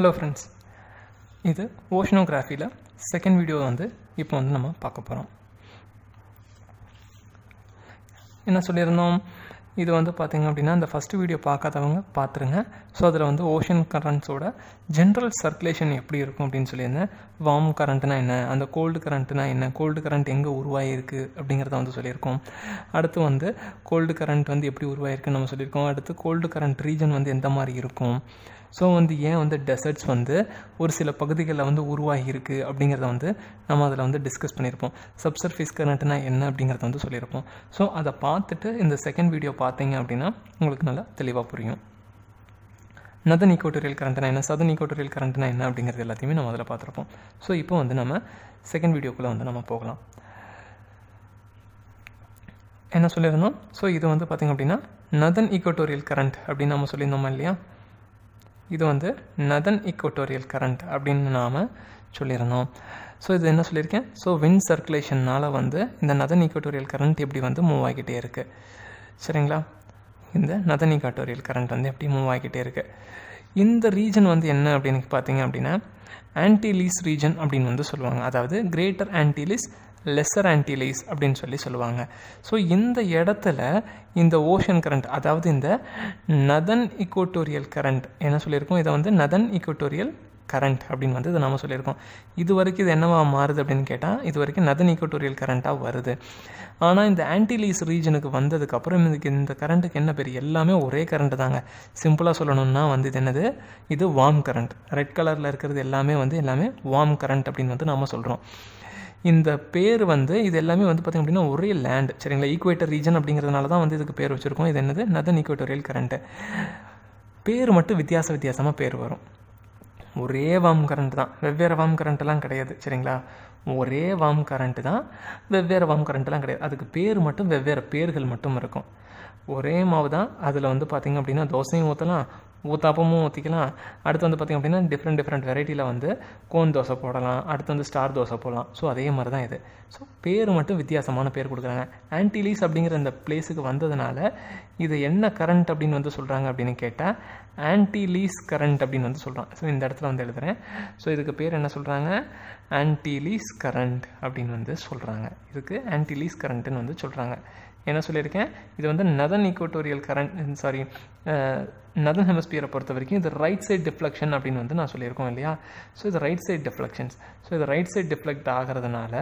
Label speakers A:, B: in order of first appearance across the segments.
A: hello friends இது ஓஷனோகிராஃபியில் second video வந்து இப்போ வந்து நம்ம பார்க்க போகிறோம் என்ன சொல்லியிருந்தோம் இது வந்து பார்த்திங்க அப்படின்னா இந்த ஃபஸ்ட்டு வீடியோ பார்க்காதவங்க பார்த்துருங்க ஸோ அதில் வந்து ஓஷன் கரண்ட்ஸோட ஜென்ரல் சர்க்குலேஷன் எப்படி இருக்கும் அப்படின்னு சொல்லியிருந்தேன் வார்ம் கரண்ட்னா என்ன அந்த கோல்டு கரண்ட்னா என்ன கோல்டு கரண்ட் எங்கே உருவாகிருக்கு அப்படிங்கிறத வந்து சொல்லியிருக்கோம் அடுத்து வந்து கோல்டு கரண்ட் வந்து எப்படி உருவாகிருக்குன்னு நம்ம சொல்லியிருக்கோம் அடுத்து கோல்டு கரண்ட் ரீஜன் வந்து எந்த மாதிரி இருக்கும் ஸோ வந்து ஏன் வந்து டெசர்ட்ஸ் வந்து ஒரு சில பகுதிகளில் வந்து உருவாகியிருக்கு அப்படிங்கிறத வந்து நம்ம அதில் வந்து டிஸ்கஸ் பண்ணியிருப்போம் சப்சர்ஃபேஸ் கரண்ட்னா என்ன அப்படிங்கிறத வந்து சொல்லியிருப்போம் ஸோ அதை பார்த்துட்டு இந்த செகண்ட் வீடியோ பார்த்தீங்க அப்படின்னா உங்களுக்கு நல்லா தெளிவாக புரியும் நதன் இக்கோட்டோரியல் கரண்ட்னா என்ன சதன் ஈக்கோட்டோரியல் கரண்ட்னா என்ன அப்படிங்கிறது எல்லாத்தையுமே நம்ம அதில் பார்த்துருப்போம் ஸோ இப்போ வந்து நம்ம செகண்ட் வீடியோக்குள்ளே வந்து நம்ம போகலாம் என்ன சொல்லியிருந்தோம் ஸோ இது வந்து பார்த்திங்க அப்படின்னா நதன் ஈக்கோட்டோரியல் கரண்ட் அப்படின்னு நம்ம சொல்லியிருந்தோமா இல்லையா இது வந்து நதன் இக்குவட்டோரியல் கரண்ட் அப்படின்னு நாம் சொல்லியிருந்தோம் ஸோ இது என்ன சொல்லியிருக்கேன் ஸோ வின் சர்க்குலேஷன்னால் வந்து இந்த நதன் இக்குவட்டோரியல் கரண்ட் எப்படி வந்து மூவ் ஆகிக்கிட்டே இருக்குது சரிங்களா இந்த நதன் இக்குவட்டோரியல் கரண்ட் வந்து எப்படி மூவ் ஆகிக்கிட்டே இருக்குது இந்த ரீஜன் வந்து என்ன அப்படின்னு பார்த்தீங்க அப்படின்னா ஆன்டிலீஸ் ரீஜன் அப்படின்னு வந்து சொல்லுவாங்க அதாவது கிரேட்டர் ஆன்டிலீஸ் லெஸர் ஆன்டிலைஸ் அப்படின்னு சொல்லி சொல்லுவாங்க ஸோ இந்த இடத்துல இந்த ஓஷன் கரண்ட் அதாவது இந்த நதன் இக்கோட்டோரியல் கரண்ட் என்ன சொல்லியிருக்கோம் இதை வந்து நதன் இக்கோட்டோரியல் கரண்ட் அப்படின்னு வந்து இதை நம்ம சொல்லியிருக்கோம் இது வரைக்கும் இது என்னவா மாறுது அப்படின்னு கேட்டால் இது வரைக்கும் நதன் இக்கோட்டோரியல் கரண்ட்டாக வருது ஆனால் இந்த ஆன்டிலீஸ் ரீஜனுக்கு வந்ததுக்கப்புறம் இதுக்கு இந்த கரண்ட்டுக்கு என்ன பெரிய எல்லாமே ஒரே கரண்ட்டு தாங்க சிம்பிளாக சொல்லணும்னா வந்து இது என்னது இது வார்ம் கரண்ட் ரெட் கலரில் இருக்கிறது எல்லாமே வந்து எல்லாமே வார்ம் கரண்ட் அப்படின்னு வந்து நம்ம சொல்கிறோம் இந்த பேர் வந்து இது எல்லாமே வந்து பார்த்திங்க அப்படின்னா ஒரே லேண்ட் சரிங்களா ஈக்குவேட்டர் ரீஜன் அப்படிங்கிறதுனால தான் வந்து இதுக்கு பேர் வச்சுருக்கோம் இது என்னது நதன் ஈக்குவேட்டோரியல் கரண்ட்டு பேர் மட்டும் வித்தியாச வித்தியாசமாக பேர் வரும் ஒரே வாம் கரண்ட் தான் வெவ்வேறு வாம் கரண்ட்லாம் கிடையாது சரிங்களா ஒரே வாம் கரண்ட்டு தான் வெவ்வேறு வாம் கரண்ட்டெல்லாம் கிடையாது அதுக்கு பேர் மட்டும் வெவ்வேறு பேர்கள் மட்டும் இருக்கும் ஒரே மாவு தான் அதில் வந்து பார்த்திங்க அப்படின்னா தோசையும் ஊற்றலாம் ஊத்தாப்பமும் ஊற்றிக்கலாம் அடுத்து வந்து பார்த்திங்க அப்படின்னா டிஃப்ரெண்ட் டிஃப்ரெண்ட் வெரைட்டியில் வந்து கோன் தோசை போடலாம் அடுத்து வந்து ஸ்டார் தோசை போடலாம் ஸோ அதே மாதிரி தான் இது ஸோ பேர் மட்டும் வித்தியாசமான பேர் கொடுக்குறாங்க ஆன்டிலீஸ் அப்படிங்கிற இந்த பிளேஸுக்கு வந்ததுனால இது என்ன கரண்ட் அப்படின்னு வந்து சொல்கிறாங்க அப்படின்னு கேட்டால் ஆன்டிலீஸ் கரண்ட் அப்படின்னு வந்து சொல்கிறான் ஸோ இந்த இடத்துல வந்து எழுதுகிறேன் ஸோ இதுக்கு பேர் என்ன சொல்கிறாங்க ஆன்டிலீஸ் கரண்ட் அப்படின்னு வந்து சொல்கிறாங்க இதுக்கு ஆன்டிலீஸ் கரண்ட்டுன்னு வந்து சொல்கிறாங்க என்ன சொல்லியிருக்கேன் இது வந்து northern equatorial current sorry northern ஹெமஸ்பியரை பொறுத்த வரைக்கும் இது ரைட் சைட் டிஃப்ளக்ஷன் அப்படின்னு வந்து நான் சொல்லியிருக்கோம் இல்லையா ஸோ இது ரைட் சைட் டிஃப்ளக்ஷன்ஸ் ஸோ இது ரைட் சைட் டிஃப்ளெக்ட் ஆகிறதுனால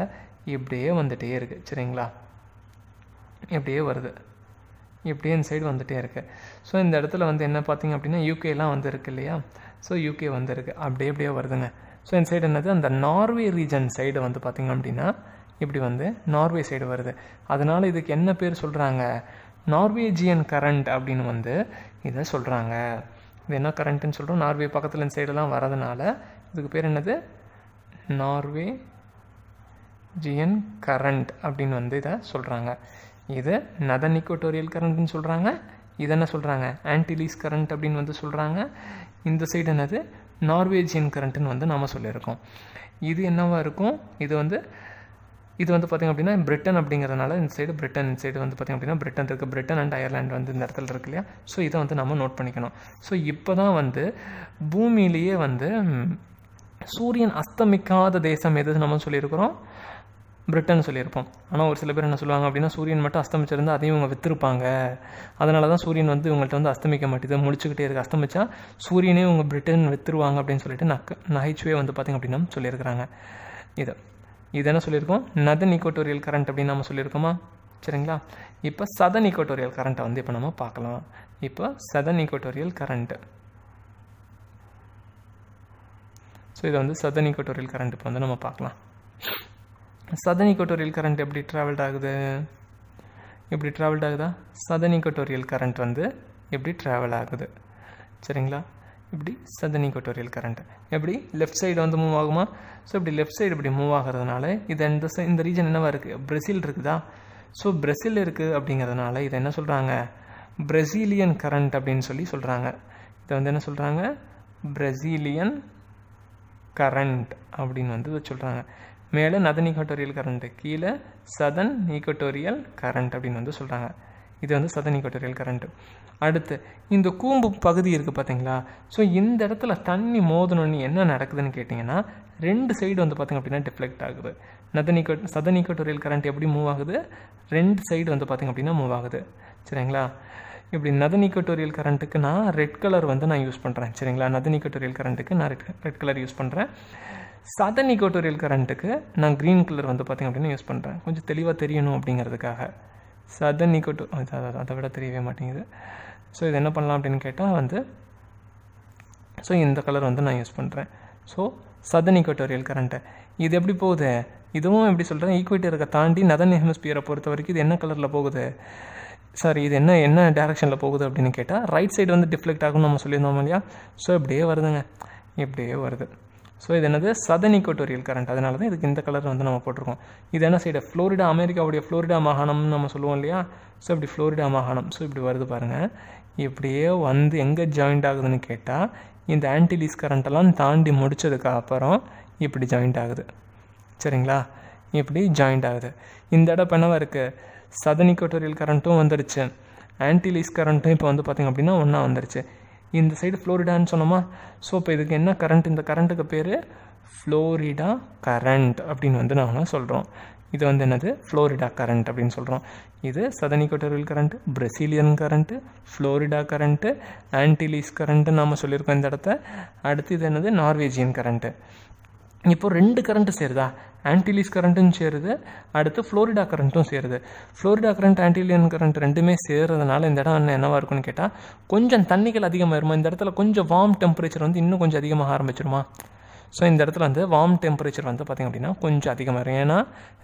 A: இப்படியே வந்துகிட்டே இருக்குது சரிங்களா இப்படியே வருது இப்படியே இந்த சைடு வந்துகிட்டே இருக்குது ஸோ இந்த இடத்துல வந்து என்ன பார்த்திங்க அப்படின்னா யூகேலாம் வந்து இருக்குது இல்லையா ஸோ யூகே வந்து இருக்குது அப்படியே அப்படியே வருதுங்க ஸோ இந்த சைடு என்னது அந்த நார்வே ரீஜன் சைடு வந்து பார்த்திங்க அப்படின்னா இப்படி வந்து நார்வே சைடு வருது அதனால் இதுக்கு என்ன பேர் சொல்கிறாங்க நார்வேஜியன் கரண்ட் அப்படின்னு வந்து இதை சொல்கிறாங்க இது என்ன கரண்ட்டுன்னு சொல்கிறோம் நார்வே பக்கத்தில் இந்த சைடெல்லாம் வரதுனால இதுக்கு பேர் என்னது நார்வே ஜியன் கரண்ட் அப்படின்னு வந்து இதை சொல்கிறாங்க இது நதன் இக்கோட்டோரியல் கரண்ட்னு சொல்கிறாங்க இது என்ன சொல்கிறாங்க ஆன்டிலீஸ் கரண்ட் அப்படின்னு வந்து சொல்கிறாங்க இந்த சைடு என்னது நார்வேஜியன் கரண்ட்டுன்னு வந்து நாம் சொல்லியிருக்கோம் இது என்னவாக இருக்கும் இது வந்து இது வந்து பார்த்திங்க அப்படின்னா பிரிட்டன் அப்படிங்கிறதுனால இந்த சைடு பிரிட்டன் இந்த சைடு வந்து பார்த்திங்க அப்படின்னா பிரிட்டன் இருக்குது பிரிட்டன் அண்ட் அயர்லாண்ட் வந்து இந்த இடத்துல இருக்கு இல்லையா ஸோ இதை வந்து நம்ம நோட் பண்ணிக்கணும் ஸோ இப்போ தான் வந்து பூமியிலேயே வந்து சூரியன் அஸ்தமிக்காத தேசம் எது நம்ம சொல்லியிருக்கிறோம் பிரிட்டன் சொல்லியிருப்போம் ஆனால் ஒரு சில பேர் என்ன சொல்லுவாங்க அப்படின்னா சூரியன் மட்டும் அஸ்தமிச்சிருந்தால் அதையும் இவங்க விற்றுருப்பாங்க அதனால தான் சூரியன் வந்து இவங்கள்ட்ட வந்து அஸ்தமிக்க மாட்டேது முடிச்சுக்கிட்டே இருக்கு அஸ்தமிச்சா சூரியனே இவங்க பிரிட்டன் விற்றுருவாங்க அப்படின்னு சொல்லிட்டு நக்கு நகைச்சுவே வந்து பார்த்திங்க அப்படின்னா சொல்லியிருக்கிறாங்க இதை இது என்ன சொல்லியிருக்கோம் நத நிக்கோட்டோரியல் கரண்ட் அப்படின்னு நம்ம சொல்லியிருக்கோமா சரிங்களா இப்போ சத நிக்கோட்டோரியல் கரண்ட்டை வந்து இப்போ நம்ம பார்க்கலாம் இப்போ சத நிக்கோட்டோரியல் கரண்ட்டு ஸோ இதை வந்து சத நிக்கோட்டோரியல் கரண்ட் இப்போ வந்து நம்ம பார்க்கலாம் சத நிக்கோட்டோரியல் கரண்ட் எப்படி ட்ராவல்ட் ஆகுது எப்படி ட்ராவல்ட் ஆகுதா சத நிக்கோட்டோரியல் கரண்ட் வந்து எப்படி ட்ராவல் ஆகுது சரிங்களா இப்படி சதன் ஈக்குவட்டோரியல் கரண்ட் எப்படி லெஃப்ட் சைடு வந்து மூவ் ஆகுமா ஸோ இப்படி லெஃப்ட் சைடு இப்படி மூவ் ஆகிறதுனால இது இந்த இந்த ரீஜன் என்னவா இருக்குது பிரசில் இருக்குதா ஸோ பிரசில் இருக்குது அப்படிங்கிறதுனால இதை என்ன சொல்கிறாங்க பிரசீலியன் கரண்ட் அப்படின்னு சொல்லி சொல்கிறாங்க இதை வந்து என்ன சொல்கிறாங்க பிரசீலியன் கரண்ட் அப்படின்னு வந்து சொல்கிறாங்க மேலே நதன் ஈக்குவட்டோரியல் கரண்ட்டு கீழே சதன் ஈக்குவட்டோரியல் கரண்ட் அப்படின்னு வந்து சொல்கிறாங்க இது வந்து சதனி கொட்டரியல் கரண்ட்டு அடுத்து இந்த கூம்பு பகுதி இருக்குது பார்த்தீங்களா ஸோ இந்த இடத்துல தண்ணி மோதணுன்னு என்ன நடக்குதுன்னு கேட்டிங்கன்னா ரெண்டு சைடு வந்து பார்த்திங்க அப்படின்னா டிஃப்ளெக்ட் ஆகுது நதனி கொட் சதனி கொட்டரியல் கரண்ட் எப்படி மூவ் ஆகுது ரெண்டு சைடு வந்து பார்த்திங்க அப்படின்னா மூவ் ஆகுது சரிங்களா இப்படி நதனி கட்டோரியல் கரண்ட்டுக்கு நான் ரெட் கலர் வந்து நான் யூஸ் பண்ணுறேன் சரிங்களா நதனி கட்டோரியல் கரண்ட்டுக்கு நான் ரெட் ரெட் கலர் யூஸ் பண்ணுறேன் சதனி கோட்டோரியல் கரண்ட்டுக்கு நான் க்ரீன் கலர் வந்து பார்த்திங்க அப்படின்னா யூஸ் பண்ணுறேன் கொஞ்சம் தெளிவாக தெரியணும் அப்படிங்கிறதுக்காக ஸோ அதுதான் நீக்கோ டூ அதை விட தெரியவே மாட்டேங்குது ஸோ இது என்ன பண்ணலாம் அப்படின்னு கேட்டால் வந்து ஸோ இந்த கலர் வந்து நான் யூஸ் பண்ணுறேன் ஸோ சதன் ஈக்குவேட்டோரியல் கரண்ட்டு இது எப்படி போகுது இதுவும் எப்படி சொல்கிறேன் இருக்க தாண்டி நதன் ஹெமிஸ்பியரை பொறுத்த வரைக்கும் இது என்ன கலரில் போகுது சாரி இது என்ன என்ன டேரெக்ஷனில் போகுது அப்படின்னு கேட்டால் ரைட் சைடு வந்து டிஃப்ளெக்ட் ஆகும்னு நம்ம சொல்லியிருந்தோம் இல்லையா ஸோ இப்படியே வருதுங்க இப்படியே வருது ஸோ இது என்னது சதன் ஈக்குவட்டோரியல் கரண்ட் அதனால தான் இதுக்கு இந்த கலர் வந்து நம்ம போட்டிருக்கோம் இது என்ன சைடு ஃப்ளோரிடா அமெரிக்காவுடைய ஃப்ளோரிடா மாகாணம்னு நம்ம சொல்லுவோம் இல்லையா ஸோ இப்படி ஃப்ளோரிடா மாகாணம் ஸோ இப்படி வருது பாருங்கள் இப்படியே வந்து எங்கே ஜாயிண்ட் ஆகுதுன்னு கேட்டால் இந்த ஆன்டிலீஸ் கரண்ட்டெல்லாம் தாண்டி முடித்ததுக்கு அப்புறம் இப்படி ஜாயிண்ட் ஆகுது சரிங்களா இப்படி ஜாயிண்ட் ஆகுது இந்த இடம் என்னவாக இருக்குது சதன் ஈக்குவட்டோரியல் கரண்ட்டும் வந்துடுச்சு ஆன்டிலீஸ் கரண்ட்டும் இப்போ வந்து பார்த்திங்க அப்படின்னா ஒன்றா வந்துருச்சு இந்த சைடு ஃப்ளோரிடான்னு சொன்னோமா ஸோ இப்போ இதுக்கு என்ன கரண்ட் இந்த கரண்ட்டுக்கு பேர் ஃப்ளோரிடா கரண்ட் அப்படின்னு வந்து நாங்கள் சொல்கிறோம் இது வந்து என்னது ஃப்ளோரிடா கரண்ட் அப்படின்னு சொல்கிறோம் இது southern equatorial current Brazilian current Florida current Antilles current நாம் சொல்லியிருக்கோம் இந்த இடத்த அடுத்து இது என்னது நார்வேஜியன் கரண்ட்டு இப்போ ரெண்டு கரண்ட்டு சேருதா ஆன்டிலீஸ் கரண்ட்டும் சேருது அடுத்து ஃப்ளோரிடா கரண்ட்டும் சேருது ஃப்ளோரிடா கரண்ட் ஆன்டிலியன் கரண்ட் ரெண்டுமே சேர்றதுனால இந்த இடம் என்னவாக இருக்கும்னு கேட்டால் கொஞ்சம் தண்ணிகள் அதிகமாக இருமா இந்த இடத்துல கொஞ்சம் வார்ம் டெம்பரேச்சர் வந்து இன்னும் கொஞ்சம் அதிகமாக ஆரம்பிச்சிருமா ஸோ இந்த இடத்துல வந்து வார்ம் டெம்பரேச்சர் வந்து பார்த்திங்க அப்படின்னா கொஞ்சம் அதிகமாக இருக்கும் ஏன்னா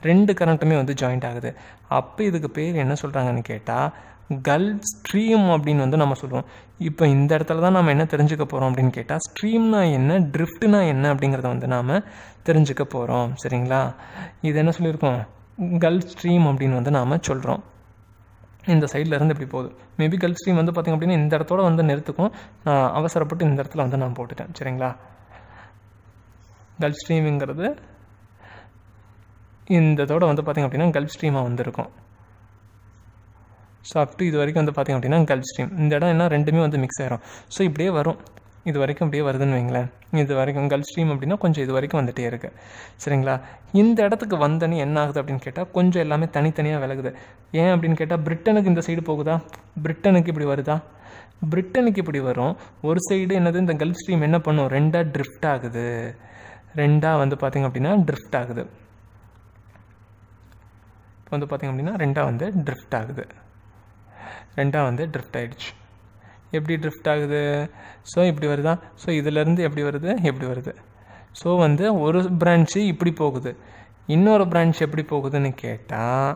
A: ரெண்டு கரண்ட்டுமே வந்து ஜாயிண்ட் ஆகுது அப்போ இதுக்கு பேர் என்ன சொல்கிறாங்கன்னு கேட்டால் கல்ஃப் ஸ்ட்ரீம் அப்படின்னு வந்து நம்ம சொல்லுவோம் இப்போ இந்த இடத்துல தான் நம்ம என்ன தெரிஞ்சுக்க போகிறோம் அப்படின்னு கேட்டால் ஸ்ட்ரீம்னா என்ன ட்ரிஃப்ட்னா என்ன அப்படிங்கிறத வந்து நாம் தெரிஞ்சுக்க போகிறோம் சரிங்களா இது என்ன சொல்லியிருக்கோம் கல்ஃப் ஸ்ட்ரீம் அப்படின்னு வந்து நாம் சொல்கிறோம் இந்த சைடில் இருந்து இப்படி போகுது மேபி கல்ஃப் ஸ்ட்ரீம் வந்து பார்த்திங்க அப்படின்னா இந்த இடத்தோட வந்து நிறுத்துக்கும் நான் அவசரப்பட்டு இந்த இடத்துல வந்து நான் போட்டுட்டேன் சரிங்களா கல்ஃப் ஸ்ட்ரீமுங்கிறது இந்த வந்து பார்த்திங்க அப்படின்னா கல்ஃப் ஸ்ட்ரீமாக வந்திருக்கும் ஸோ அப்படி இது வரைக்கும் வந்து பார்த்திங்க அப்படின்னா கல்ஃப் ஸ்ட்ரீம் இந்த இடம் என்ன ரெண்டுமே வந்து மிக்ஸ் ஆகிரும் ஸோ இப்படியே வரும் இது வரைக்கும் அப்படியே வருதுன்னு வைங்களேன் இது வரைக்கும் கல்ஃப் ஸ்ட்ரீம் அப்படின்னா கொஞ்சம் இது வரைக்கும் வந்துகிட்டே இருக்குது சரிங்களா இந்த இடத்துக்கு வந்தனே என்ன ஆகுது அப்படின்னு கேட்டால் கொஞ்சம் எல்லாமே தனித்தனியாக விலகுது ஏன் அப்படின்னு கேட்டால் பிரிட்டனுக்கு இந்த சைடு போகுதா பிரிட்டனுக்கு இப்படி வருதா பிரிட்டனுக்கு இப்படி வரும் ஒரு சைடு என்னது இந்த கல்ஃப் ஸ்ட்ரீம் என்ன பண்ணும் ரெண்டாக ட்ரிஃப்ட் ஆகுது ரெண்டாக வந்து பார்த்திங்க அப்படின்னா ட்ரிஃப்ட் ஆகுது இப்போ வந்து பார்த்திங்க அப்படின்னா ரெண்டாக வந்து ட்ரிஃப்ட் ஆகுது ரெண்டாக வந்து ட்ரிஃப்ட் ஆகிடுச்சு எப்படி ட்ரிஃப்ட் ஆகுது ஸோ இப்படி வருதா ஸோ இதிலேருந்து எப்படி வருது எப்படி வருது ஸோ வந்து ஒரு பிரான்ச்சு இப்படி போகுது இன்னொரு பிரான்ச் எப்படி போகுதுன்னு கேட்டால்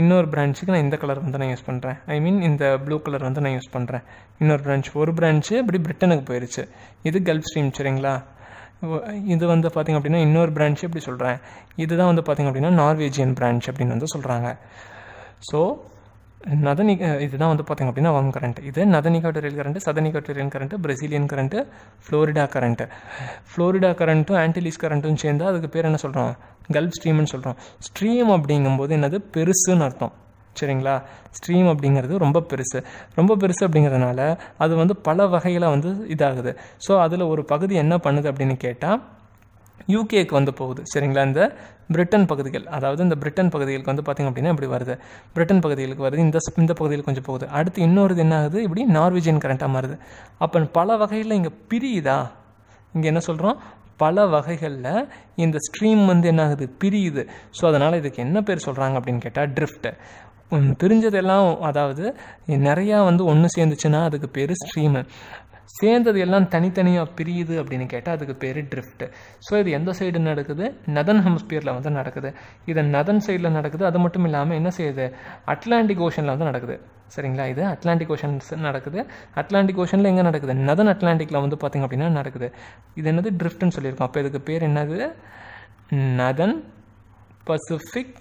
A: இன்னொரு பிரான்ச்சுக்கு நான் இந்த கலர் வந்து நான் யூஸ் பண்ணுறேன் ஐ மீன் இந்த ப்ளூ கலர் வந்து நான் யூஸ் பண்ணுறேன் இன்னொரு பிரான்ச் ஒரு பிரான்ச்சு இப்படி பிரிட்டனுக்கு போயிடுச்சு இது கல்ஃப் ஸ்ட்ரீம் சரிங்களா இது வந்து பார்த்திங்க அப்படின்னா இன்னொரு பிரான்ச்சு எப்படி சொல்கிறேன் இதுதான் வந்து பார்த்திங்க அப்படின்னா நார்வேஜியன் பிரான்ச் அப்படின்னு வந்து சொல்கிறாங்க ஸோ நதனி இதுதான் வந்து பார்த்தீங்க அப்படின்னா வம் கரண்ட் இது northern equatorial current southern equatorial current Brazilian current Florida current ஃப்ளோரிடா கரண்ட்டும் ஆன்டிலீஸ் கரண்ட்டும் சேர்ந்தால் அதுக்கு பேர் என்ன சொல்கிறோம் கல்ஃப் ஸ்ட்ரீம்னு சொல்கிறோம் ஸ்ட்ரீம் அப்படிங்கும்போது என்னது பெருசுன்னு அர்த்தம் சரிங்களா ஸ்ட்ரீம் அப்படிங்கிறது ரொம்ப பெருசு ரொம்ப பெருசு அப்படிங்கிறதுனால அது வந்து பல வகையில் வந்து இதாகுது ஸோ அதில் ஒரு பகுதி என்ன பண்ணுது அப்படின்னு கேட்டால் யூகேக்கு வந்து போகுது சரிங்களா இந்த பிரிட்டன் பகுதிகள் அதாவது இந்த பிரிட்டன் பகுதிகளுக்கு வந்து பார்த்திங்க அப்படின்னா இப்படி வருது பிரிட்டன் பகுதிகளுக்கு வருது இந்த இந்த பகுதியில் கொஞ்சம் போகுது அடுத்து இன்னொரு இது என்ன ஆகுது இப்படி நார்வேஜியன் கரண்ட்டாக மாறுது அப்போ பல வகையில் இங்கே பிரியுதா இங்கே என்ன சொல்கிறோம் பல வகைகளில் இந்த ஸ்ட்ரீம் வந்து என்ன ஆகுது பிரியுது ஸோ அதனால் இதுக்கு என்ன பேர் சொல்கிறாங்க அப்படின்னு கேட்டால் ட்ரிஃப்ட்டு பிரிஞ்சதெல்லாம் அதாவது நிறையா வந்து ஒன்று சேர்ந்துச்சுன்னா அதுக்கு பேர் ஸ்ட்ரீமு சேர்ந்தது எல்லாம் தனித்தனியாக பிரியுது அப்படின்னு கேட்டால் அதுக்கு பேர் ட்ரிஃப்ட்டு ஸோ இது எந்த சைடு நடக்குது நதன் ஹெம்ஸ்பியரில் வந்து நடக்குது இது நதன் சைடில் நடக்குது அது மட்டும் இல்லாமல் என்ன செய்யுது அட்லாண்டிக் ஓஷனில் வந்து நடக்குது சரிங்களா இது அட்லாண்டிக் ஓஷன் நடக்குது அட்லாண்டிக் ஓஷனில் எங்கே நடக்குது நதன் அட்லாண்டிக்கில் வந்து பார்த்திங்க அப்படின்னா நடக்குது இது என்னது ட்ரிஃப்ட்னு சொல்லியிருக்கோம் அப்போ இதுக்கு பேர் என்னது northern Pacific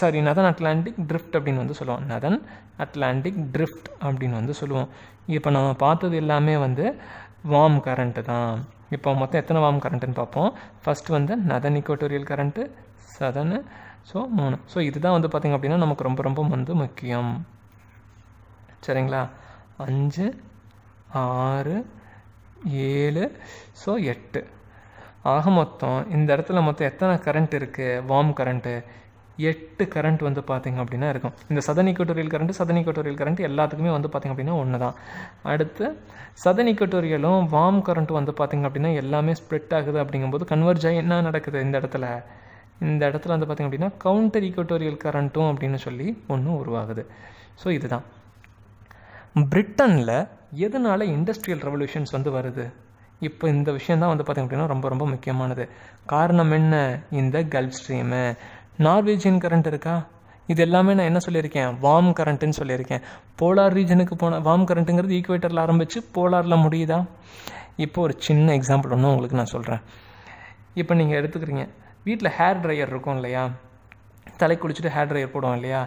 A: sorry northern Atlantic drift அப்படின்னு வந்து சொல்லுவோம் நதன் அட்லாண்டிக் ட்ரிஃப்ட் அப்படின்னு வந்து சொல்லுவோம் இப்போ நம்ம பார்த்தது எல்லாமே வந்து வார்ம் கரண்ட்டு தான் இப்போ மொத்தம் எத்தனை வார்ம் கரண்ட்டுன்னு பார்ப்போம் ஃபஸ்ட் வந்து northern equatorial current southern so மூணு ஸோ இதுதான் வந்து பார்த்திங்க அப்படின்னா நமக்கு ரொம்ப ரொம்ப வந்து முக்கியம் சரிங்களா அஞ்சு ஆறு ஏழு ஸோ எட்டு ஆக மொத்தம் இந்த இடத்துல மொத்தம் எத்தனை கரண்ட் இருக்குது வார்ம் கரண்ட்டு எட்டு கரண்ட் வந்து பார்த்திங்க அப்படின்னா இருக்கும் இந்த southern equatorial current southern equatorial current எல்லாத்துக்குமே வந்து பார்த்திங்க அப்படின்னா ஒன்று தான் அடுத்து சதன் கட்டுரியலும் வார்ம் கரண்ட்டும் வந்து பார்த்திங்க அப்படின்னா எல்லாமே ஸ்ப்ரிட் ஆகுது அப்படிங்கும்போது கன்வர்ஜ் ஆகி என்ன நடக்குது இந்த இடத்துல இந்த இடத்துல வந்து பார்த்திங்க அப்படின்னா கவுண்டர் இக்கட்டோரியல் கரண்ட்டும் அப்படின்னு சொல்லி ஒன்றும் உருவாகுது ஸோ இதுதான் பிரிட்டனில் எதனால் இண்டஸ்ட்ரியல் ரெவல்யூஷன்ஸ் வந்து வருது இப்போ இந்த விஷயம் தான் வந்து பார்த்திங்க அப்படின்னா ரொம்ப ரொம்ப முக்கியமானது காரணம் என்ன இந்த கல்ஃப் ஸ்ட்ரீமு நார்வேஜியன் கரண்ட் இருக்கா இது எல்லாமே நான் என்ன சொல்லியிருக்கேன் வார்ம் கரண்ட்டுன்னு சொல்லியிருக்கேன் போலார் ரீஜனுக்கு போன வார்ம் கரண்ட்டுங்கிறது ஈக்குவேட்டரில் ஆரம்பித்து போலாரில் முடியுதா இப்போ ஒரு சின்ன எக்ஸாம்பிள் ஒன்று உங்களுக்கு நான் சொல்கிறேன் இப்போ நீங்கள் எடுத்துக்கிறீங்க வீட்டில் ஹேர் ட்ரையர் இருக்கும் இல்லையா தலை குளிச்சுட்டு ஹேர் ட்ரையர் போடுவோம் இல்லையா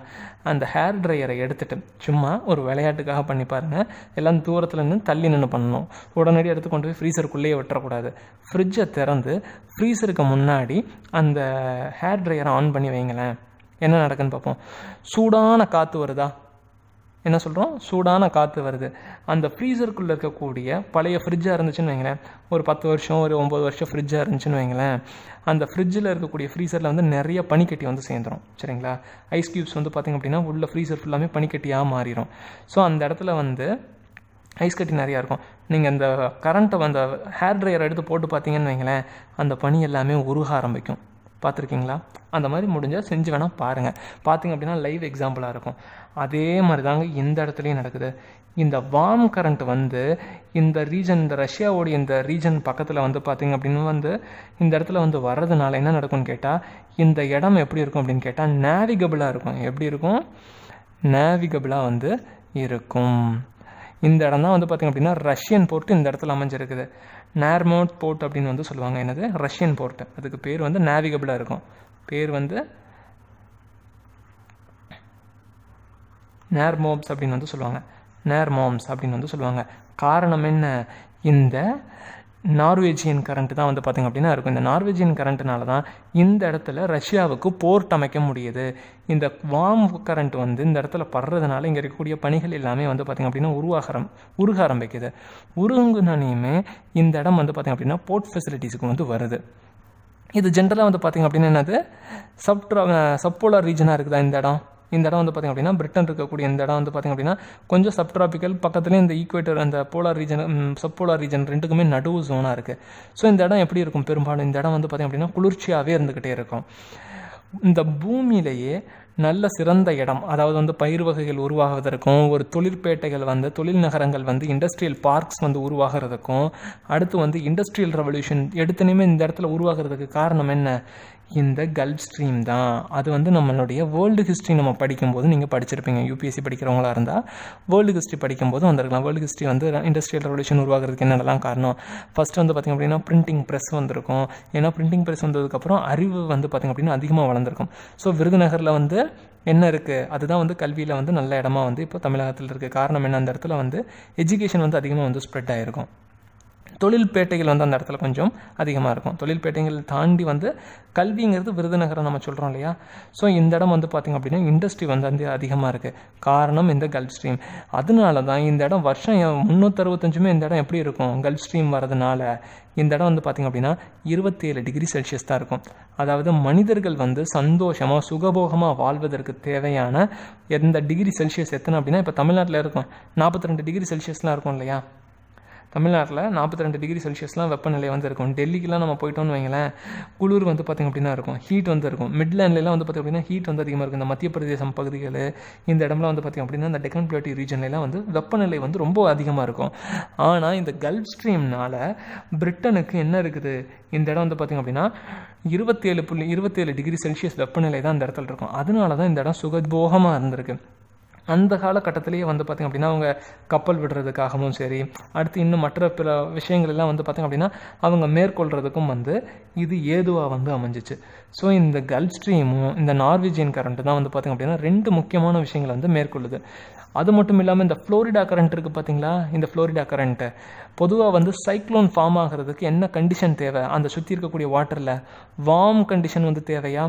A: அந்த ஹேர் ட்ரையரை எடுத்துகிட்டு சும்மா ஒரு விளையாட்டுக்காக பண்ணி பாருங்கள் எல்லாம் தூரத்தில் நின்று தள்ளி நின்று பண்ணணும் உடனடியாக எடுத்து கொண்டு போய் ஃப்ரீசருக்குள்ளேயே விட்டுறக்கூடாது ஃப்ரிட்ஜை திறந்து ஃப்ரீசருக்கு முன்னாடி அந்த ஹேர் ட்ரையரை ஆன் பண்ணி வைங்களேன் என்ன நடக்குன்னு பார்ப்போம் சூடான காற்று வருதா என்ன சொல்கிறோம் சூடான காற்று வருது அந்த ஃப்ரீசருக்குள்ளே இருக்கக்கூடிய பழைய ஃப்ரிட்ஜாக இருந்துச்சுன்னு வைங்களேன் ஒரு பத்து வருஷம் ஒரு ஒம்பது வருஷம் ஃப்ரிட்ஜாக இருந்துச்சுன்னு வைங்களேன் அந்த ஃப்ரிட்ஜில் இருக்கக்கூடிய ஃப்ரீசரில் வந்து நிறைய பனிக்கட்டி வந்து சேர்ந்துடும் சரிங்களா ஐஸ் க்யூப்ஸ் வந்து பார்த்திங்க அப்படின்னா உள்ள ஃப்ரீசர் ஃபுல்லாமே பனிக்கட்டியாக மாறிடும் ஸோ அந்த இடத்துல வந்து ஐஸ் கட்டி நிறையா இருக்கும் நீங்கள் அந்த கரண்ட்டை அந்த ஹேர் ட்ரையர் எடுத்து போட்டு பார்த்தீங்கன்னு வைங்களேன் அந்த பனி எல்லாமே உருக ஆரம்பிக்கும் பார்த்துருக்கீங்களா அந்த மாதிரி முடிஞ்சால் செஞ்சு வேணால் பாருங்கள் பார்த்திங்க அப்படின்னா லைவ் எக்ஸாம்பிளாக இருக்கும் அதே மாதிரி தாங்க இந்த இடத்துலையும் நடக்குது இந்த வார்ம் கரண்ட் வந்து இந்த ரீஜன் இந்த ரஷ்யாவோடைய இந்த ரீஜன் பக்கத்தில் வந்து பார்த்திங்க அப்படின்னு வந்து இந்த இடத்துல வந்து வர்றதுனால என்ன நடக்கும்னு கேட்டால் இந்த இடம் எப்படி இருக்கும் அப்படின்னு கேட்டால் நேவிகபிளாக இருக்கும் எப்படி இருக்கும் நேவிகபிளாக வந்து இருக்கும் இந்த இடம் தான் வந்து பார்த்திங்க அப்படின்னா ரஷ்யன் போர்ட்டு இந்த இடத்துல அமைஞ்சிருக்குது நேர்மோட் போர்ட் அப்படின்னு வந்து சொல்லுவாங்க என்னது ரஷ்யன் போர்ட் அதுக்கு பேர் வந்து நேவிகபிளாக இருக்கும் பேர் வந்து நேர்மோப்ஸ் அப்படின்னு வந்து சொல்லுவாங்க நேர்மோம்ஸ் அப்படின்னு வந்து சொல்லுவாங்க காரணம் என்ன இந்த நார்வேஜியன் கரண்ட் தான் வந்து பார்த்திங்க அப்படின்னா இருக்கும் இந்த நார்வேஜியன் கரண்ட்டுனால தான் இந்த இடத்துல ரஷ்யாவுக்கு போர்ட் அமைக்க முடியுது இந்த வாம் கரண்ட் வந்து இந்த இடத்துல படுறதுனால இங்கே இருக்கக்கூடிய பணிகள் எல்லாமே வந்து பார்த்திங்க அப்படின்னா உருவாக உருக ஆரம்பிக்குது உருங்குனாலையுமே இந்த இடம் வந்து பார்த்திங்க அப்படின்னா போர்ட் ஃபெசிலிட்டிஸுக்கு வந்து வருது இது ஜென்ரலாக வந்து பார்த்திங்க அப்படின்னா என்னது சப்ட்ரா சப்போலர் ரீஜனாக இருக்குதா இந்த இடம் இந்த இடம் வந்து பார்த்திங்க அப்படின்னா பிரிட்டன் இருக்கக்கூடிய இந்த இடம் வந்து பார்த்திங்க அப்படின்னா கொஞ்சம் சப்ட்ராபிக்கல் பக்கத்துலேயே இந்த ஈக்குவேட்டர் அந்த போலார் ரீஜன் சப்போலார் ரீஜன் ரெண்டுக்குமே நடுவு ஜோனாக இருக்குது ஸோ இந்த இடம் எப்படி இருக்கும் பெரும்பாலும் இந்த இடம் வந்து பார்த்திங்க அப்படின்னா குளிர்ச்சியாகவே இருந்துக்கிட்டே இருக்கும் இந்த பூமியிலேயே நல்ல சிறந்த இடம் அதாவது வந்து பயிர் வகைகள் உருவாகிறதுக்கும் ஒரு தொழிற்பேட்டைகள் வந்து தொழில் நகரங்கள் வந்து இண்டஸ்ட்ரியல் பார்க்ஸ் வந்து உருவாகிறதுக்கும் அடுத்து வந்து இண்டஸ்ட்ரியல் ரெவல்யூஷன் எடுத்தனையுமே இந்த இடத்துல உருவாகிறதுக்கு காரணம் என்ன இந்த கல்ஃப் ஸ்ட்ரீம் தான் அது வந்து நம்மளுடைய வேர்ல்டு ஹிஸ்ட்ரி நம்ம படிக்கும்போது நீங்கள் படிச்சிருப்பீங்க யூபிஎஸ்சி படிக்கிறவங்களா இருந்தால் வேர்ல்டு ஹிஸ்ட்ரி படிக்கும்போது வந்திருக்கலாம் வேர்ல்டு ஹிஸ்ட்ரி வந்து இண்டஸ்ட்ரியல் ரெவல்யூஷன் உருவாகிறதுக்கு என்னெல்லாம் காரணம் ஃபஸ்ட்டு வந்து பார்த்திங்க அப்படின்னா பிரிண்டிங் ப்ரெஸ் வந்திருக்கும் ஏன்னா பிரிண்டிங் ப்ரெஸ் வந்ததுக்கப்புறம் அறிவு வந்து பார்த்திங்க அப்படின்னா அதிகமாக வளர்ந்துருக்கும் ஸோ விருதுநகரில் வந்து என்ன இருக்குது அதுதான் வந்து கல்வியில் வந்து நல்ல இடமா வந்து இப்போ தமிழகத்தில் இருக்குது காரணம் என்ன அந்த இடத்துல வந்து எஜுகேஷன் வந்து அதிகமாக வந்து ஸ்ப்ரெட் ஆகிருக்கும் தொழில் பேட்டைகள் வந்து அந்த இடத்துல கொஞ்சம் அதிகமாக இருக்கும் தொழில் பேட்டைகள் தாண்டி வந்து கல்விங்கிறது விருதுநகரம் நம்ம சொல்கிறோம் இல்லையா ஸோ இந்த இடம் வந்து பார்த்திங்க அப்படின்னா இண்டஸ்ட்ரி வந்து வந்து அதிகமாக இருக்குது காரணம் இந்த கல்ஃப் ஸ்ட்ரீம் அதனால தான் இந்த இடம் வருஷம் முந்நூற்றறுபத்தஞ்சுமே இந்த இடம் எப்படி இருக்கும் கல்ஃப் ஸ்ட்ரீம் வரதுனால இந்த இடம் வந்து பார்த்திங்க அப்படின்னா இருபத்தேழு டிகிரி செல்சியஸ் தான் இருக்கும் அதாவது மனிதர்கள் வந்து சந்தோஷமாக சுகபோகமாக வாழ்வதற்கு தேவையான எந்த டிகிரி செல்சியஸ் எத்தனை அப்படின்னா இப்போ தமிழ்நாட்டில் இருக்கும் நாற்பத்தி ரெண்டு டிகிரி செல்சியஸ்லாம் இருக்கும் இல்லையா தமிழ்நாட்டில் நாற்பத்தி ரெண்டு டிகிரி செல்சியஸ்லாம் வெப்பநிலை வந்து இருக்கும் டெல்லிக்கெலாம் நம்ம போயிட்டோம்னு வைங்களேன் குளிர் வந்து பார்த்திங்க அப்படின்னா இருக்கும் ஹீட் வந்து இருக்கும் மிட்லேண்ட்லாம் வந்து பார்த்திங்க அப்படின்னா ஹீட் வந்து அதிகமாக இருக்கும் இந்த மத்திய பிரதேசம் பகுதிகள் இந்த இடம்லாம் வந்து பார்த்திங்க அப்படின்னா இந்த டெக்கன் பிளேட்டி ரீஜன்லாம் வந்து வெப்பநிலை வந்து ரொம்ப அதிகமாக இருக்கும் ஆனால் இந்த கல்ஃப் ஸ்ட்ரீம்னால் பிரிட்டனுக்கு என்ன இருக்குது இந்த இடம் வந்து பார்த்திங்க அப்படின்னா இருபத்தேழு புள்ளி இருபத்தேழு டிகிரி செல்சியஸ் வெப்பநிலை தான் இந்த இடத்துல இருக்கும் அதனால தான் இந்த இடம் சுகபோகமாக இருந்திருக்கு அந்த காலகட்டத்திலேயே வந்து பார்த்திங்க அப்படின்னா அவங்க கப்பல் விடுறதுக்காகவும் சரி அடுத்து இன்னும் மற்ற பிற விஷயங்கள் எல்லாம் வந்து பார்த்திங்க அப்படின்னா அவங்க மேற்கொள்கிறதுக்கும் வந்து இது ஏதுவாக வந்து அமைஞ்சிச்சு ஸோ இந்த கல்ஃப் ஸ்ட்ரீமும் இந்த நார்வேஜியன் கரண்ட்டு தான் வந்து பார்த்திங்க அப்படின்னா ரெண்டு முக்கியமான விஷயங்களை வந்து மேற்கொள்ளுது அது மட்டும் இல்லாமல் இந்த ஃப்ளோரிடா கரண்ட் இருக்குது பார்த்தீங்களா இந்த ஃப்ளோரிடா கரண்ட்டு பொதுவாக வந்து சைக்ளோன் ஃபார்ம் ஆகிறதுக்கு என்ன கண்டிஷன் தேவை அந்த சுற்றி இருக்கக்கூடிய வாட்டரில் வார்ம் கண்டிஷன் வந்து தேவையா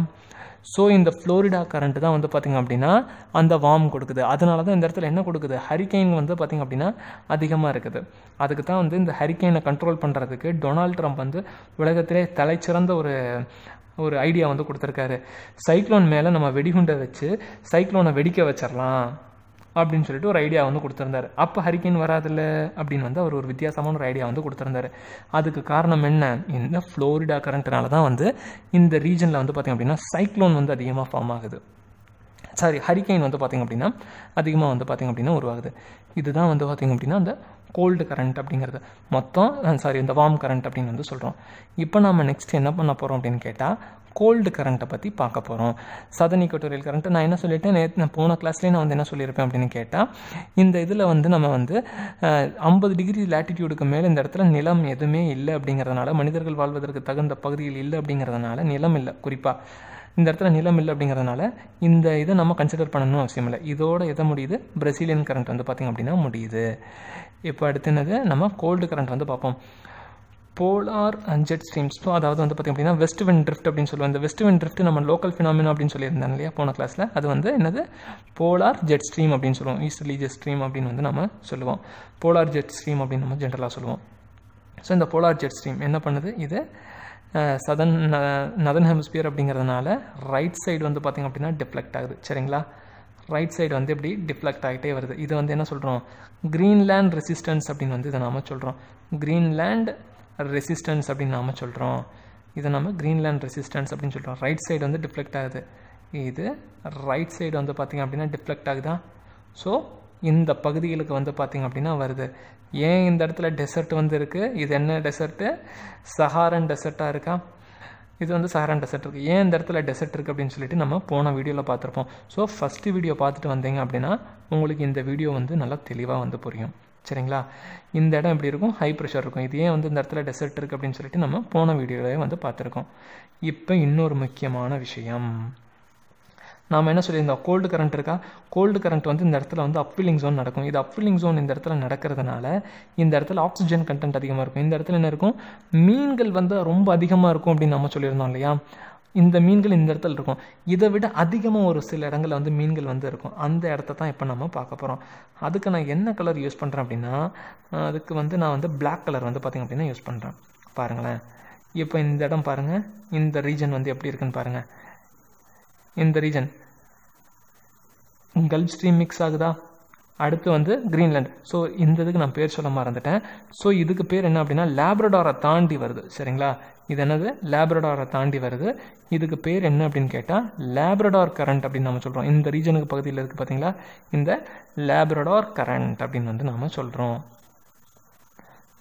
A: ஸோ இந்த ஃப்ளோரிடா கரண்ட்டு தான் வந்து பார்த்திங்க அப்படின்னா அந்த வார்ம் கொடுக்குது அதனால தான் இந்த இடத்துல என்ன கொடுக்குது ஹரிக்கைன் வந்து பார்த்திங்க அப்படின்னா அதிகமாக இருக்குது அதுக்கு தான் வந்து இந்த ஹரிக்கைனை கண்ட்ரோல் பண்ணுறதுக்கு டொனால்ட் ட்ரம்ப் வந்து உலகத்திலே தலைச்சிறந்த ஒரு ஒரு ஐடியா வந்து கொடுத்துருக்காரு சைக்ளோன் மேலே நம்ம வெடிகுண்டை வச்சு சைக்ளோனை வெடிக்க வச்சிடலாம் அப்படின்னு சொல்லிட்டு ஒரு ஐடியா வந்து கொடுத்துருந்தாரு அப்போ ஹரிக்கேன் வராதில்ல அப்படின்னு வந்து அவர் ஒரு வித்தியாசமான ஒரு ஐடியா வந்து கொடுத்துருந்தாரு அதுக்கு காரணம் என்ன இந்த ஃப்ளோரிடா கரண்ட்டினால தான் வந்து இந்த ரீஜனில் வந்து பார்த்திங்க அப்படின்னா சைக்ளோன் வந்து அதிகமாக ஃபார்ம் ஆகுது சாரி ஹரிக்கைன் வந்து பார்த்திங்க அப்படின்னா அதிகமாக வந்து பார்த்திங்க அப்படின்னா உருவாகுது இதுதான் வந்து பார்த்திங்க அப்படின்னா அந்த கோல்டு கரண்ட் அப்படிங்கிறது மொத்தம் சாரி இந்த வார்ம் கரண்ட் அப்படின்னு வந்து சொல்கிறோம் இப்போ நம்ம நெக்ஸ்ட் என்ன பண்ண போகிறோம் அப்படின்னு கேட்டால் கோல்டு கரண்ட்டை பற்றி பார்க்க போகிறோம் சதன் இக்கட்டோரியல் கரண்ட்டு நான் என்ன சொல்லிட்டேன் நேற்று நான் போன கிளாஸ்லேயே நான் வந்து என்ன சொல்லியிருப்பேன் அப்படின்னு கேட்டால் இந்த இதில் வந்து நம்ம வந்து ஐம்பது டிகிரி லேட்டிடியூடுக்கு மேலே இந்த இடத்துல நிலம் எதுவுமே இல்லை அப்படிங்கிறதுனால மனிதர்கள் வாழ்வதற்கு தகுந்த பகுதியில் இல்லை அப்படிங்கிறதுனால நிலம் இல்லை குறிப்பாக இந்த இடத்துல நிலம் இல்லை அப்படிங்கிறதுனால இந்த இதை நம்ம கன்சிடர் பண்ணணும் அவசியம் இல்லை இதோட எதை முடியுது பிரசிலியன் கரண்ட் வந்து பார்த்திங்க அப்படின்னா முடியுது இப்போ அடுத்து என்னது நம்ம கோல்டு கரண்ட் வந்து பார்ப்போம் போலார் ஜெட் ஸ்ட்ரீம்ஸ் ஸோ அதாவது வந்து பார்த்திங்க அப்படின்னா வெஸ்ட் வின் ட்ரிஃப்ட் அப்படின்னு சொல்லுவோம் இந்த வெஸ்ட் வின் ட்ரிஃப்ட் நம்ம லோக்கல் ஃபினாமினா அப்படின்னு சொல்லியிருந்தேன் இல்லையா போன கிளாஸில் அது வந்து என்னது போலார் ஜெட் ஸ்ட்ரீம் அப்படின்னு சொல்லுவோம் ஈஸ்ட் ஜெட் ஸ்ட்ரீம் அப்படின்னு வந்து நம்ம சொல்லுவோம் போலார் ஜெட் ஸ்ட்ரீம் அப்படின்னு நம்ம ஜென்ரலாக சொல்லுவோம் ஸோ இந்த போலார் ஜெட் ஸ்ட்ரீம் என்ன பண்ணுது இது சதன் நதன் ஹெமிஸ்பியர் அப்படிங்கிறதுனால ரைட் சைடு வந்து பார்த்திங்க அப்படின்னா டிஃப்ளெக்ட் ஆகுது சரிங்களா ரைட் சைடு வந்து எப்படி டிஃப்ளெக்ட் ஆகிட்டே வருது இது வந்து என்ன சொல்கிறோம் க்ரீன்லேண்ட் ரெசிஸ்டன்ஸ் அப்படின்னு வந்து இதை நாம் சொல்கிறோம் க்ரீன்லேண்ட் ரெசிஸ்டன்ஸ் அப்படின்னு நாம் சொல்கிறோம் இதை நம்ம க்ரீன்லேண்ட் ரெசிஸ்டன்ஸ் அப்படின்னு சொல்கிறோம் ரைட் சைடு வந்து டிஃப்ளெக்ட் ஆகுது இது ரைட் சைடு வந்து பார்த்திங்க அப்படின்னா டிஃப்ளெக்ட் ஆகுதா ஸோ இந்த பகுதிகளுக்கு வந்து பார்த்திங்க அப்படின்னா வருது ஏன் இந்த இடத்துல டெசர்ட் வந்து இருக்குது இது என்ன டெசர்ட்டு சஹாரன் டெசர்ட்டாக இருக்கா இது வந்து சஹாரன் டெசர்ட் இருக்குது ஏன் இந்த இடத்துல டெசர்ட் இருக்குது அப்படின்னு சொல்லிட்டு நம்ம போன வீடியோவில் பார்த்துருப்போம் ஸோ ஃபஸ்ட்டு வீடியோ பார்த்துட்டு வந்தீங்க அப்படின்னா உங்களுக்கு இந்த வீடியோ வந்து நல்லா தெளிவாக வந்து புரியும் சரிங்களா இந்த இடம் எப்படி இருக்கும் ஹை ப்ரெஷர் இருக்கும் இது ஏன் வந்து இந்த இடத்துல டெசர்ட் இருக்குது அப்படின்னு சொல்லிட்டு நம்ம போன வீடியோவிலே வந்து பார்த்துருக்கோம் இப்போ இன்னொரு முக்கியமான விஷயம் நாம் என்ன சொல்லியிருந்தோம் கோல்டு கரண்ட் இருக்கா கோல்டு கரண்ட் வந்து இந்த இடத்துல வந்து அப்ஃபில்லிங் ஜோன் நடக்கும் இது அப்ஃபில்லிங் ஜோன் இந்த இடத்துல நடக்கிறதுனால இந்த இடத்துல ஆக்சிஜன் கண்டென்ட் அதிகமாக இருக்கும் இந்த இடத்துல என்ன இருக்கும் மீன்கள் வந்து ரொம்ப அதிகமாக இருக்கும் அப்படின்னு நம்ம சொல்லியிருந்தோம் இல்லையா இந்த மீன்கள் இந்த இடத்துல இருக்கும் இதை விட அதிகமாக ஒரு சில இடங்களில் வந்து மீன்கள் வந்து இருக்கும் அந்த இடத்த தான் இப்போ நம்ம பார்க்க போகிறோம் அதுக்கு நான் என்ன கலர் யூஸ் பண்ணுறேன் அப்படின்னா அதுக்கு வந்து நான் வந்து பிளாக் கலர் வந்து பார்த்திங்க அப்படின்னா யூஸ் பண்ணுறேன் பாருங்களேன் இப்போ இந்த இடம் பாருங்கள் இந்த ரீஜன் வந்து எப்படி இருக்குன்னு பாருங்கள் இந்த ரீஜன் கல்ஃப் ஸ்ட்ரீம் மிக்ஸ் ஆகுதா அடுத்து வந்து கிரீன்லேண்ட் ஸோ இந்த இதுக்கு நான் பேர் சொல்ல இருந்துட்டேன் ஸோ இதுக்கு பேர் என்ன அப்படின்னா லேப்ரடாரை தாண்டி வருது சரிங்களா இது என்னது லேப்ரடாரை தாண்டி வருது இதுக்கு பேர் என்ன அப்படின்னு கேட்டால் லேப்ரடார் கரண்ட் அப்படின்னு நம்ம சொல்கிறோம் இந்த ரீஜனுக்கு பகுதியில் இருக்குது பார்த்தீங்களா இந்த லேப்ரடார் கரண்ட் அப்படின்னு வந்து நாம் சொல்கிறோம்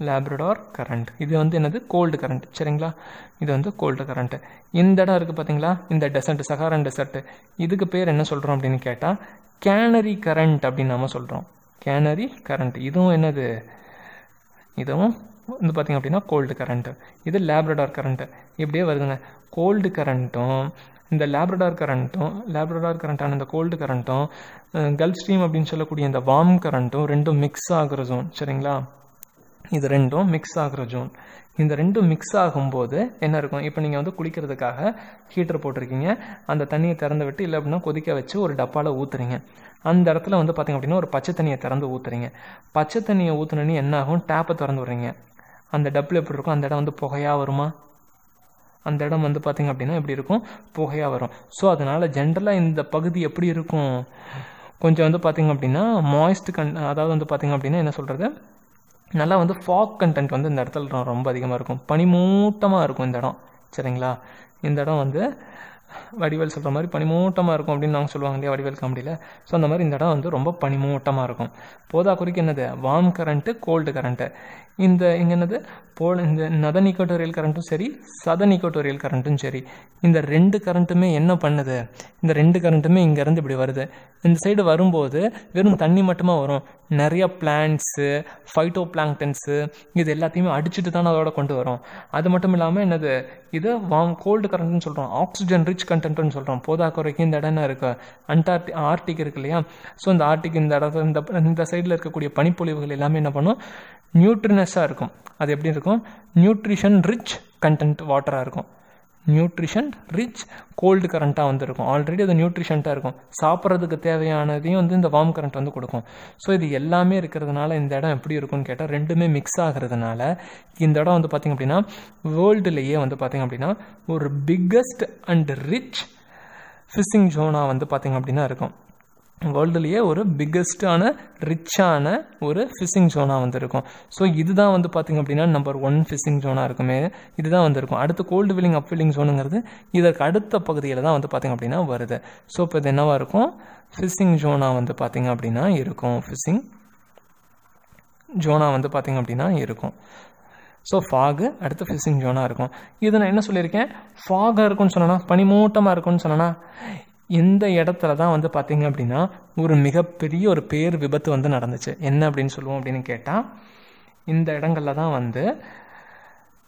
A: லேப்ரடார் கரண்ட் இது வந்து என்னது கோல்டு கரண்ட் சரிங்களா இது வந்து கோல்டு கரண்ட்டு இந்த இடம் இருக்குது பார்த்தீங்களா இந்த டெசர்ட் சஹாரன் டெசர்ட்டு இதுக்கு பேர் என்ன சொல்கிறோம் அப்படின்னு கேட்டால் கேனரி கரண்ட் அப்படின்னு நாம் சொல்கிறோம் கேனரி கரண்ட் இதுவும் என்னது இதுவும் வந்து பார்த்திங்க அப்படின்னா கோல்டு கரண்ட்டு இது லேப்ரடார் கரண்ட்டு இப்படியே வருதுங்க கோல்டு கரண்ட்டும் இந்த லேப்ரடார் கரண்ட்டும் லேப்ரடார் கரண்ட்டான இந்த கோல்டு கரண்ட்டும் கல்ஃப் ஸ்ட்ரீம் அப்படின்னு சொல்லக்கூடிய இந்த வார்ம் கரண்ட்டும் ரெண்டும் மிக்ஸ் ஆகிற ஜோன் சரிங்களா இது ரெண்டும் மிக்ஸ் ஆகிற ஜோன் இந்த ரெண்டும் மிக்ஸ் ஆகும்போது என்ன இருக்கும் இப்போ நீங்கள் வந்து குளிக்கிறதுக்காக ஹீட்டர் போட்டிருக்கீங்க அந்த தண்ணியை திறந்து விட்டு இல்லை அப்படின்னா கொதிக்க வச்சு ஒரு டப்பாவில் ஊற்றுறீங்க அந்த இடத்துல வந்து பார்த்திங்க அப்படின்னா ஒரு பச்சை தண்ணியை திறந்து ஊற்றுறீங்க பச்சை தண்ணியை ஊற்றுனே என்ன ஆகும் டேப்பை திறந்து விடுறீங்க அந்த டப்பில் எப்படி இருக்கும் அந்த இடம் வந்து புகையாக வருமா அந்த இடம் வந்து பார்த்திங்க அப்படின்னா எப்படி இருக்கும் புகையாக வரும் ஸோ அதனால் ஜென்ரலாக இந்த பகுதி எப்படி இருக்கும் கொஞ்சம் வந்து பார்த்திங்க அப்படின்னா மாய்ஸ்ட் கன் அதாவது வந்து பார்த்திங்க அப்படின்னா என்ன சொல்கிறது நல்லா வந்து ஃபாக் கண்டென்ட் வந்து இந்த இடத்துல ரொம்ப அதிகமாக இருக்கும் பனிமூட்டமாக இருக்கும் இந்த இடம் சரிங்களா இந்த இடம் வந்து வடிவேல் சொல்கிற மாதிரி பனிமூட்டமாக இருக்கும் அப்படின்னு நாங்கள் சொல்லுவாங்க இல்லையா வடிவேல் காமெடியில் ஸோ அந்த மாதிரி இந்த இடம் வந்து ரொம்ப பனிமூட்டமாக இருக்கும் போதாக்குறிக்கு என்னது வார்ம் கரண்ட்டு கோல்டு கரண்ட்டு இந்த இங்கே என்னது போ இந்த நத நிக்கோட்டோரியல் கரண்ட்டும் சரி சத நிக்கோட்டோரியல் கரண்ட்டும் சரி இந்த ரெண்டு கரண்ட்டுமே என்ன பண்ணுது இந்த ரெண்டு கரண்ட்டுமே இங்கேருந்து இப்படி வருது இந்த சைடு வரும்போது வெறும் தண்ணி மட்டுமா வரும் நிறைய பிளான்ட்ஸு ஃபைட்டோ பிளாங்டன்ஸு இது எல்லாத்தையுமே அடிச்சுட்டு தான் அதோட கொண்டு வரும் அது மட்டும் இல்லாமல் என்னது இதை வாம் கோல்டு கரண்ட்னு சொல்கிறோம் ஆக்சிஜன் ரிச் கண்டென்ட்னு சொல்கிறோம் போதா குறைக்கு இந்த இடம் என்ன இருக்குது அண்டார்டி ஆர்டிக் இருக்கு இல்லையா ஸோ இந்த ஆர்டிக் இந்த இடத்துல இந்த இந்த சைடில் இருக்கக்கூடிய பனிப்பொழிவுகள் எல்லாமே என்ன பண்ணும் நியூட்ரினஸாக இருக்கும் அது எப்படி இருக்கும் நியூட்ரிஷன் ரிச் கண்டென்ட் வாட்டராக இருக்கும் நியூட்ரிஷன் ரிச் கோல்டு கரண்ட்டாக வந்துருக்கும் ஆல்ரெடி அது நியூட்ரிஷன்ட்டாக இருக்கும் சாப்பிட்றதுக்கு தேவையானதையும் வந்து இந்த வார்ம் கரண்ட் வந்து கொடுக்கும் ஸோ இது எல்லாமே இருக்கிறதுனால இந்த இடம் எப்படி இருக்கும்னு கேட்டால் ரெண்டுமே மிக்ஸ் ஆகிறதுனால இந்த இடம் வந்து பார்த்திங்க அப்படின்னா வேர்ல்டுலேயே வந்து பார்த்திங்க அப்படின்னா ஒரு பிக்கஸ்ட் அண்ட் ரிச் ஃபிஷிங் ஜோனாக வந்து பார்த்திங்க அப்படின்னா இருக்கும் வேர்ல்டுலேயே ஒரு பிக்கஸ்ட்டான ரிச்சான ஒரு ஃபிஷிங் ஜோனாக வந்திருக்கும் ஸோ இதுதான் வந்து பார்த்திங்க அப்படின்னா நம்பர் ஒன் ஃபிஷிங் ஜோனாக இருக்குமே இதுதான் வந்திருக்கும் அடுத்து கோல்டு வில்லிங் அப் வில்லிங் ஜோனுங்கிறது இதற்கு அடுத்த பகுதியில் தான் வந்து பார்த்திங்க அப்படின்னா வருது ஸோ இப்போ இது என்னவாக இருக்கும் ஃபிஷிங் ஜோனாக வந்து பார்த்திங்க அப்படின்னா இருக்கும் ஃபிஷிங் ஜோனாக வந்து பார்த்திங்க அப்படின்னா இருக்கும் ஸோ ஃபாகு அடுத்து ஃபிஷிங் ஜோனாக இருக்கும் இது நான் என்ன சொல்லியிருக்கேன் ஃபாகாக இருக்கும்னு சொன்னேன்னா பனிமூட்டமாக இருக்கும்னு சொன்னேன்னா இந்த இடத்துல தான் வந்து பார்த்திங்க அப்படின்னா ஒரு மிகப்பெரிய ஒரு பேர் விபத்து வந்து நடந்துச்சு என்ன அப்படின்னு சொல்லுவோம் அப்படின்னு கேட்டால் இந்த இடங்களில் தான் வந்து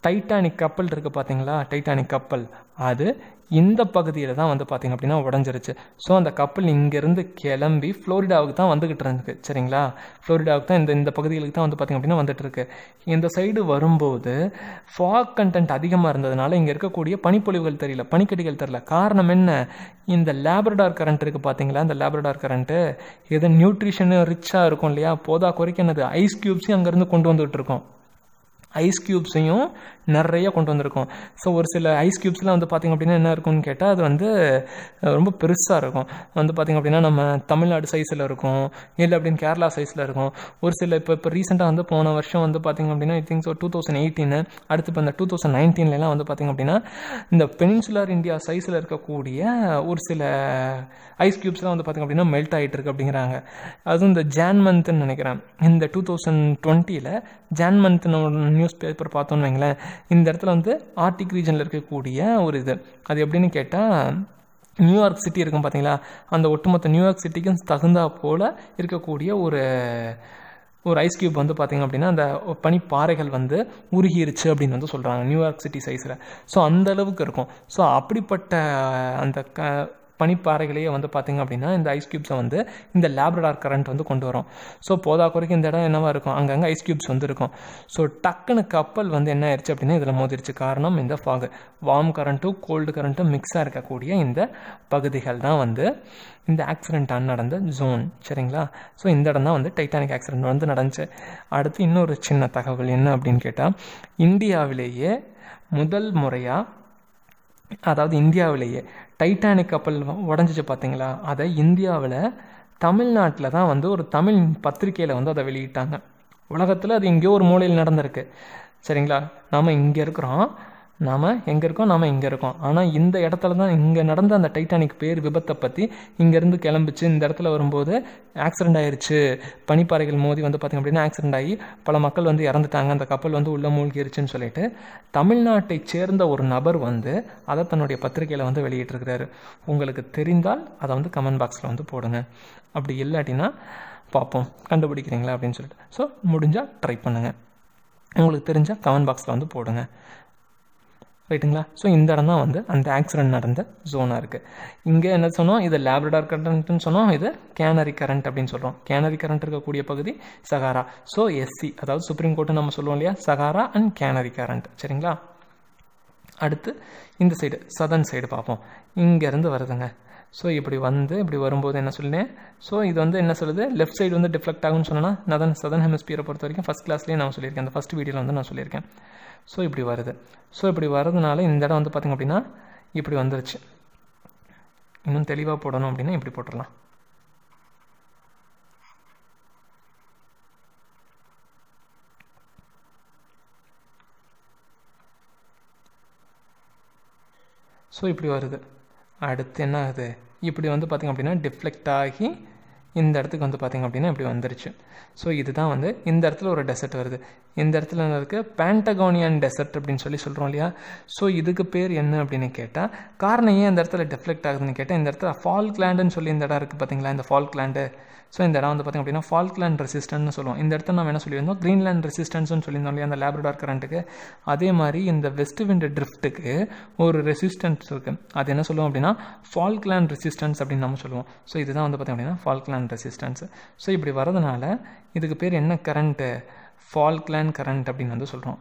A: டைட்டானிக் கப்பல் இருக்குது பார்த்தீங்களா டைட்டானிக் கப்பல் அது இந்த பகுதியில் தான் வந்து பார்த்திங்க அப்படின்னா உடஞ்சிருச்சு ஸோ அந்த கப்பல் இங்கேருந்து கிளம்பி ஃப்ளோரிடாவுக்கு தான் வந்துக்கிட்டு இருந்துக்கு சரிங்களா ஃப்ளோரிடாவுக்கு தான் இந்த இந்த பகுதிகளுக்கு தான் வந்து பார்த்திங்க அப்படின்னா வந்துட்டுருக்கு இந்த சைடு வரும்போது ஃபாக் கண்டென்ட் அதிகமாக இருந்ததுனால இங்கே இருக்கக்கூடிய பனிப்பொழிவுகள் தெரியல பனிக்கட்டிகள் தெரியல காரணம் என்ன இந்த லேபரடார் கரண்ட் இருக்குது பார்த்தீங்களா இந்த லேபரடார் கரண்ட்டு இது நியூட்ரிஷனு ரிச்சாக இருக்கும் இல்லையா போதா குறைக்க என்னது ஐஸ் க்யூப்ஸையும் அங்கேருந்து கொண்டு வந்துகிட்டு இருக்கோம் आइस क्यूब से यूं நிறைய கொண்டு வந்திருக்கும் ஸோ ஒரு சில ஐஸ் க்யூப்ஸ்லாம் வந்து பார்த்திங்க அப்படின்னா என்ன இருக்கும்னு கேட்டால் அது வந்து ரொம்ப பெருசாக இருக்கும் வந்து பார்த்திங்க அப்படின்னா நம்ம தமிழ்நாடு சைஸில் இருக்கும் இல்லை அப்படின்னு கேரளா சைஸில் இருக்கும் ஒரு சில இப்போ இப்போ ரீசெண்டாக வந்து போன வருஷம் வந்து பார்த்திங்க அப்படின்னா I think so two thousand eighteen அடுத்து இப்போ இந்த டூ தௌசண்ட் நைன்டீன்லாம் வந்து பார்த்திங்க அப்படின்னா இந்த பெனின்சுலர் இந்தியா சைஸில் இருக்கக்கூடிய ஒரு சில ஐஸ் க்யூப்ஸ்லாம் வந்து பார்த்திங்க அப்படின்னா மெல்ட் ஆகிட்டு இருக்கு அப்படிங்கிறாங்க அதுவும் இந்த ஜான் மந்த்னு நினைக்கிறேன் இந்த டூ தௌசண்ட் டுவெண்ட்டியில் ஜான் மந்த்னு நியூஸ் பேப்பர் பார்த்தோன்னு வைங்களேன் இந்த இடத்துல வந்து ஆர்டிக் ரீஜனில் இருக்கக்கூடிய ஒரு இது அது எப்படின்னு கேட்டால் நியூயார்க் சிட்டி இருக்கும் பார்த்தீங்களா அந்த ஒட்டுமொத்த நியூயார்க் சிட்டிக்கும் தகுந்தா போல் இருக்கக்கூடிய ஒரு ஒரு ஐஸ் க்யூப் வந்து பார்த்திங்க அப்படின்னா அந்த பனிப்பாறைகள் வந்து உருகிருச்சு அப்படின்னு வந்து சொல்கிறாங்க நியூயார்க் சிட்டி சைஸில் ஸோ அந்த அளவுக்கு இருக்கும் ஸோ அப்படிப்பட்ட அந்த க பனிப்பாறைகளையே வந்து பார்த்திங்க அப்படின்னா இந்த ஐஸ் கியூப்ஸை வந்து இந்த லேப்ரடார் கரண்ட் வந்து கொண்டு வரும் ஸோ போதா குறைக்கு இந்த இடம் என்னவாக இருக்கும் அங்கங்கே ஐஸ் க்யூப்ஸ் வந்து இருக்கும் ஸோ டக்குன்னு கப்பல் வந்து என்ன ஆயிடுச்சு அப்படின்னா இதில் மோதிருச்சு காரணம் இந்த ஃபாகு வார்ம் கரண்ட்டும் கோல்டு கரண்ட்டும் மிக்ஸாக இருக்கக்கூடிய இந்த பகுதிகள் தான் வந்து இந்த ஆக்சிடெண்ட் நடந்த ஜோன் சரிங்களா ஸோ இந்த இடம் தான் வந்து டைட்டானிக் ஆக்சிடெண்ட் வந்து நடந்துச்சு அடுத்து இன்னொரு சின்ன தகவல் என்ன அப்படின்னு கேட்டால் இந்தியாவிலேயே முதல் முறையாக அதாவது இந்தியாவிலேயே டைட்டானிக் கப்பல் உடஞ்சிச்சு பார்த்தீங்களா அதை இந்தியாவில் தமிழ்நாட்டில் தான் வந்து ஒரு தமிழ் பத்திரிக்கையில் வந்து அதை வெளியிட்டாங்க உலகத்தில் அது எங்கேயோ ஒரு மூலையில் நடந்திருக்கு சரிங்களா நாம் இங்கே இருக்கிறோம் நாம் எங்கே இருக்கோம் நாம் இங்கே இருக்கோம் ஆனால் இந்த இடத்துல தான் இங்கே நடந்த அந்த டைட்டானிக் பேர் விபத்தை பற்றி இங்கேருந்து கிளம்பிச்சு இந்த இடத்துல வரும்போது ஆக்சிடெண்ட் ஆயிடுச்சு பனிப்பாறைகள் மோதி வந்து பார்த்திங்க அப்படின்னா ஆக்சிடெண்ட் ஆகி பல மக்கள் வந்து இறந்துட்டாங்க அந்த கப்பல் வந்து உள்ளே மூழ்கிருச்சுன்னு சொல்லிட்டு தமிழ்நாட்டை சேர்ந்த ஒரு நபர் வந்து அதை தன்னுடைய பத்திரிகையில் வந்து வெளியிட்டிருக்கிறாரு உங்களுக்கு தெரிந்தால் அதை வந்து கமெண்ட் பாக்ஸில் வந்து போடுங்க அப்படி இல்லாட்டினா பார்ப்போம் கண்டுபிடிக்கிறீங்களா அப்படின்னு சொல்லிட்டு ஸோ முடிஞ்சால் ட்ரை பண்ணுங்கள் உங்களுக்கு தெரிஞ்சால் கமெண்ட் பாக்ஸில் வந்து போடுங்க ரைட்டுங்களா ஸோ இந்த இடம் தான் வந்து அந்த ஆக்சிடென்ட் நடந்த ஜோனாக இருக்குது இங்கே என்ன சொன்னோம் இது லேப்ரடார் கரண்ட்னு சொன்னோம் இது கேனரி கரண்ட் அப்படின்னு சொல்கிறோம் கேனரி கரண்ட் இருக்கக்கூடிய பகுதி சகாரா ஸோ எஸ்சி அதாவது சுப்ரீம் கோர்ட்டு நம்ம சொல்லுவோம் இல்லையா சகாரா அண்ட் கேனரி கரண்ட் சரிங்களா அடுத்து இந்த சைடு சதன் சைடு பார்ப்போம் இங்கேருந்து வருதுங்க ஸோ இப்படி வந்து இப்படி வரும்போது என்ன சொல்லினேன் ஸோ இது வந்து என்ன சொல்லுது லெஃப்ட் சைடு வந்து டிஃப்ளெக்ட் ஆகும்னு சொன்னால் நான் சதன் ஹெமஸ்பியரை பொறுத்த வரைக்கும் ஃபஸ்ட் கிளாஸ்லேயே நான் சொல்லியிருக்கேன் அந்த ஃபஸ்ட் வீடியோவில் வந்து நான் சொல்லியிருக்கேன் ஸோ இப்படி வருது ஸோ இப்படி வரதுனால இந்த இடம் வந்து பார்த்திங்க அப்படின்னா இப்படி வந்துருச்சு இன்னும் தெளிவாக போடணும் அப்படின்னா இப்படி போட்டுடலாம் ஸோ இப்படி வருது அடுத்து என்ன ஆகுது இப்படி வந்து பார்த்திங்க அப்படின்னா டிஃப்ளெக்ட் ஆகி இந்த இடத்துக்கு வந்து பார்த்திங்க அப்படின்னா இப்படி வந்துருச்சு ஸோ இதுதான் வந்து இந்த இடத்துல ஒரு டெசர்ட் வருது இந்த இடத்துல என்ன இருக்குது பேண்டகோனியன் டெசர்ட் அப்படின்னு சொல்லி சொல்கிறோம் இல்லையா ஸோ இதுக்கு பேர் என்ன அப்படின்னு கேட்டால் காரணம் ஏன் இந்த இடத்துல டெஃப்ளெக்ட் ஆகுதுன்னு கேட்டால் இந்த இடத்துல ஃபால் கிளாண்டுன்னு சொல்லி இந்த இடம் இருக்குது பார்த்தீங்களா இந்த ஃபால் கிளாண்டு ஸோ இந்த இடம் வந்து பார்த்திங்க அப்படின்னா ஃபால்க்லேண்ட் ரெசிஸ்டன்ட்னு சொல்லுவோம் இந்த இடத்துல நம்ம என்ன சொல்லியிருந்தோம் க்ரீன்லேண்ட் ரெசிஸ்டன்ஸ்னு சொல்லியிருந்தோம் இல்லையா அந்த லேப்ரடார் கரண்ட்டுக்கு அதே மாதிரி இந்த வெஸ்ட் விண்ட் ட்ரிஃப்ட்டுக்கு ஒரு ரெசிஸ்டன்ஸ் இருக்குது அது என்ன சொல்லுவோம் அப்படின்னா ஃபால்க்லேண்ட் ரெசிஸ்டன்ஸ் அப்படின்னு நம்ம சொல்லுவோம் ஸோ இதுதான் வந்து பார்த்திங்க அப்படின்னா ஃபால்க்லேண்ட் ரெசிஸ்டன்ஸ் ஸோ இப்படி வரதுனால இதுக்கு பேர் என்ன கரண்ட்டு ஃபால்க்லேண்ட் கரண்ட் அப்படின்னு வந்து சொல்கிறோம்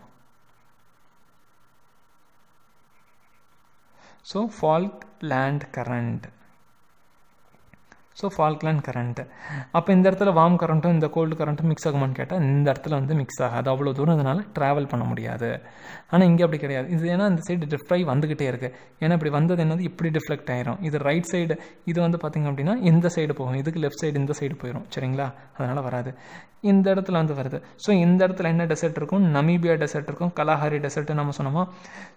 A: so Falkland current so Falkland current அப்போ இந்த இடத்துல வார்ம் கரண்ட்டும் இந்த கோல்டு கரண்ட்டும் மிக்ஸ் ஆகுமான்னு கேட்டால் இந்த இடத்துல வந்து மிக்ஸ் ஆகாது அவ்வளோ தூரம் அதனால் ட்ராவல் பண்ண முடியாது ஆனால் இங்கே அப்படி கிடையாது இது ஏன்னா இந்த சைடு டிஃப்ட் ஆகி வந்துக்கிட்டே இருக்குது ஏன்னா இப்படி வந்தது என்னது இப்படி டிஃப்ளெக்ட் ஆயிரும் இது ரைட் சைடு இது வந்து பார்த்திங்க அப்படின்னா இந்த சைடு போகும் இதுக்கு லெஃப்ட் சைடு இந்த சைடு போயிடும் சரிங்களா அதனால் வராது இந்த இடத்துல வந்து வருது ஸோ இந்த இடத்துல என்ன டெசர்ட் இருக்கும் நமீபியா டெசர்ட் இருக்கும் கலாஹாரி டெசர்ட்டு நம்ம சொன்னோமா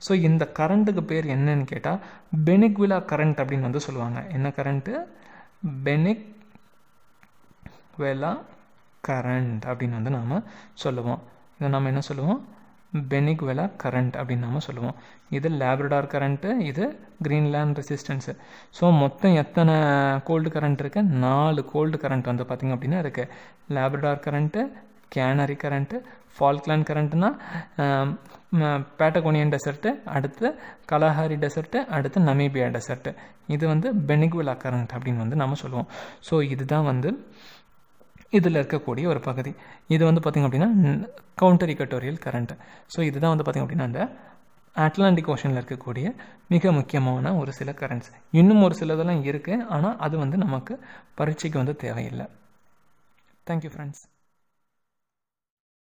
A: ஸோ இந்த கரண்ட்டுக்கு பேர் என்னன்னு கேட்டால் பெனிக்விலா கரண்ட் அப்படின்னு வந்து சொல்லுவாங்க என்ன கரண்ட்டு பெனிக்வெலா கரண்ட் அப்படின்னு வந்து நாம் சொல்லுவோம் இதை நாம் என்ன சொல்லுவோம் பெனிக்வெலா கரண்ட் அப்படின்னு நாம் சொல்லுவோம் இது லேப்ரடார் கரண்ட்டு இது க்ரீன்லேண்ட் ரெசிஸ்டன்ஸு ஸோ மொத்தம் எத்தனை கோல்டு கரண்ட் இருக்குது நாலு கோல்டு கரண்ட் வந்து பார்த்திங்க அப்படின்னா இருக்குது Labrador current Canary current Falkland கரண்ட்னா பேட்டகோனியன் டெசர்ட்டு அடுத்து கலாஹாரி டெசர்ட்டு அடுத்து நமீபியா டெசர்ட்டு இது வந்து பெனிகுலா கரண்ட் அப்படின்னு வந்து நம்ம சொல்லுவோம் ஸோ இதுதான் வந்து இதில் இருக்கக்கூடிய ஒரு பகுதி இது வந்து பார்த்திங்க அப்படின்னா கவுண்டர் இக்கட்டோரியல் கரண்ட் ஸோ இதுதான் வந்து பார்த்திங்க அப்படின்னா அந்த அட்லாண்டிக் ஓஷனில் இருக்கக்கூடிய மிக முக்கியமான ஒரு சில கரண்ட்ஸ் இன்னும் ஒரு சிலதெல்லாம் இருக்குது ஆனால் அது வந்து நமக்கு பரீட்சைக்கு வந்து தேவையில்லை தேங்க்யூ ஃப்ரெண்ட்ஸ்